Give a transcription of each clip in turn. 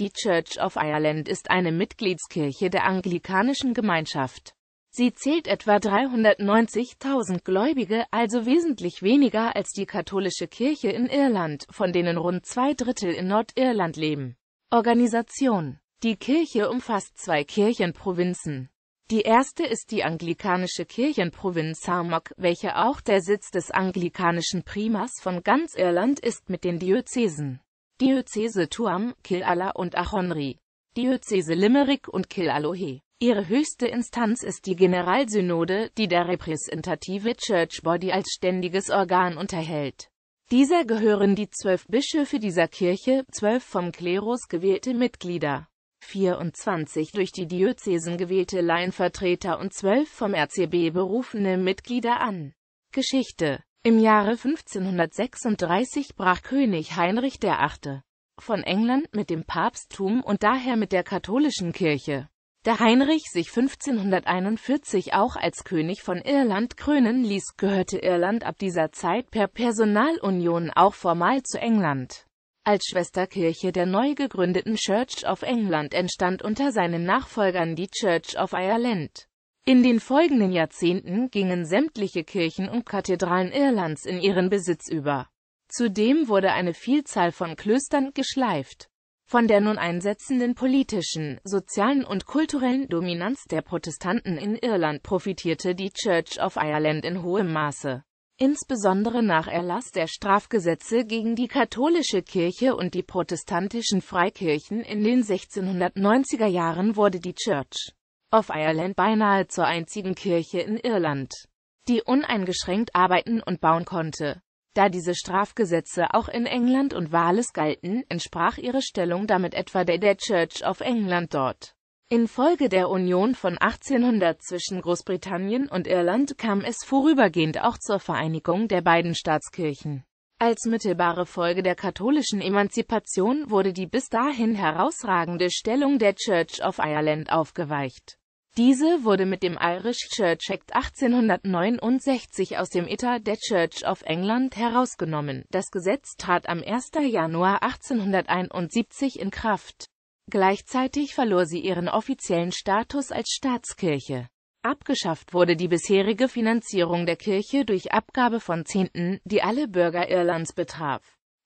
Die Church of Ireland ist eine Mitgliedskirche der anglikanischen Gemeinschaft. Sie zählt etwa 390.000 Gläubige, also wesentlich weniger als die katholische Kirche in Irland, von denen rund zwei Drittel in Nordirland leben. Organisation Die Kirche umfasst zwei Kirchenprovinzen. Die erste ist die anglikanische Kirchenprovinz Sarmac, welche auch der Sitz des anglikanischen Primas von ganz Irland ist mit den Diözesen Diözese Tuam, Kilala und Achonri, Diözese Limerick und Kilalohe. Ihre höchste Instanz ist die Generalsynode, die der repräsentative Church Body als ständiges Organ unterhält. Dieser gehören die zwölf Bischöfe dieser Kirche, zwölf vom Klerus gewählte Mitglieder, 24 durch die Diözesen gewählte Laienvertreter und zwölf vom RCB berufene Mitglieder an. Geschichte im Jahre 1536 brach König Heinrich VIII. von England mit dem Papsttum und daher mit der katholischen Kirche. Da Heinrich sich 1541 auch als König von Irland krönen ließ, gehörte Irland ab dieser Zeit per Personalunion auch formal zu England. Als Schwesterkirche der neu gegründeten Church of England entstand unter seinen Nachfolgern die Church of Ireland. In den folgenden Jahrzehnten gingen sämtliche Kirchen und Kathedralen Irlands in ihren Besitz über. Zudem wurde eine Vielzahl von Klöstern geschleift. Von der nun einsetzenden politischen, sozialen und kulturellen Dominanz der Protestanten in Irland profitierte die Church of Ireland in hohem Maße. Insbesondere nach Erlass der Strafgesetze gegen die katholische Kirche und die protestantischen Freikirchen in den 1690er Jahren wurde die Church auf Ireland beinahe zur einzigen Kirche in Irland, die uneingeschränkt arbeiten und bauen konnte. Da diese Strafgesetze auch in England und Wales galten, entsprach ihre Stellung damit etwa der der Church of England dort. Infolge der Union von 1800 zwischen Großbritannien und Irland kam es vorübergehend auch zur Vereinigung der beiden Staatskirchen. Als mittelbare Folge der katholischen Emanzipation wurde die bis dahin herausragende Stellung der Church of Ireland aufgeweicht. Diese wurde mit dem Irish Church Act 1869 aus dem Etat der Church of England herausgenommen. Das Gesetz trat am 1. Januar 1871 in Kraft. Gleichzeitig verlor sie ihren offiziellen Status als Staatskirche. Abgeschafft wurde die bisherige Finanzierung der Kirche durch Abgabe von Zehnten, die alle Bürger Irlands betraf.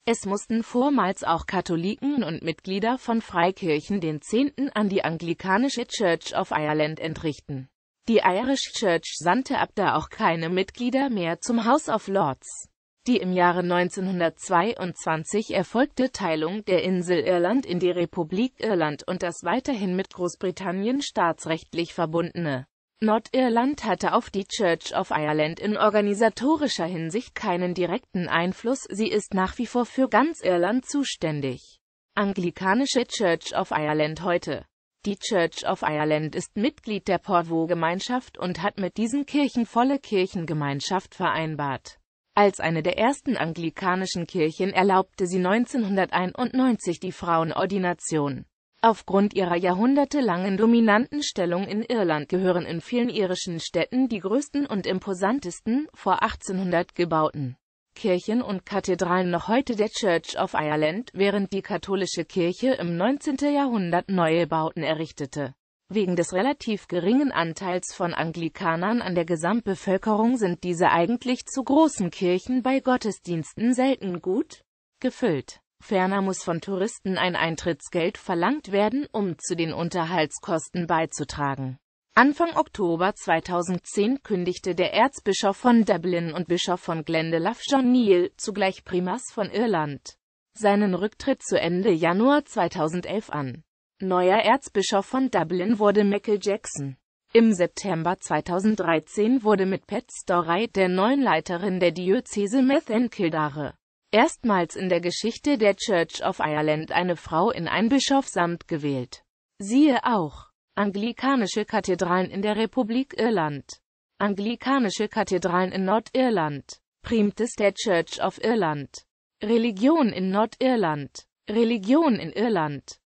Es mussten vormals auch Katholiken und Mitglieder von Freikirchen den Zehnten an die anglikanische Church of Ireland entrichten. Die Irish Church sandte ab da auch keine Mitglieder mehr zum House of Lords. Die im Jahre 1922 erfolgte Teilung der Insel Irland in die Republik Irland und das weiterhin mit Großbritannien staatsrechtlich verbundene Nordirland hatte auf die Church of Ireland in organisatorischer Hinsicht keinen direkten Einfluss, sie ist nach wie vor für ganz Irland zuständig. Anglikanische Church of Ireland heute Die Church of Ireland ist Mitglied der Porvoo-Gemeinschaft und hat mit diesen Kirchen volle Kirchengemeinschaft vereinbart. Als eine der ersten anglikanischen Kirchen erlaubte sie 1991 die Frauenordination Aufgrund ihrer jahrhundertelangen dominanten Stellung in Irland gehören in vielen irischen Städten die größten und imposantesten, vor 1800 gebauten, Kirchen und Kathedralen noch heute der Church of Ireland, während die katholische Kirche im 19. Jahrhundert neue Bauten errichtete. Wegen des relativ geringen Anteils von Anglikanern an der Gesamtbevölkerung sind diese eigentlich zu großen Kirchen bei Gottesdiensten selten gut gefüllt. Ferner muss von Touristen ein Eintrittsgeld verlangt werden, um zu den Unterhaltskosten beizutragen. Anfang Oktober 2010 kündigte der Erzbischof von Dublin und Bischof von Glendalough John Neal, zugleich Primas von Irland, seinen Rücktritt zu Ende Januar 2011 an. Neuer Erzbischof von Dublin wurde Michael Jackson. Im September 2013 wurde mit Pat Storey, der neuen Leiterin der Diözese Meath and Kildare, erstmals in der Geschichte der Church of Ireland eine Frau in ein Bischofsamt gewählt. Siehe auch Anglikanische Kathedralen in der Republik Irland Anglikanische Kathedralen in Nordirland Primtes der Church of Irland Religion in Nordirland Religion in Irland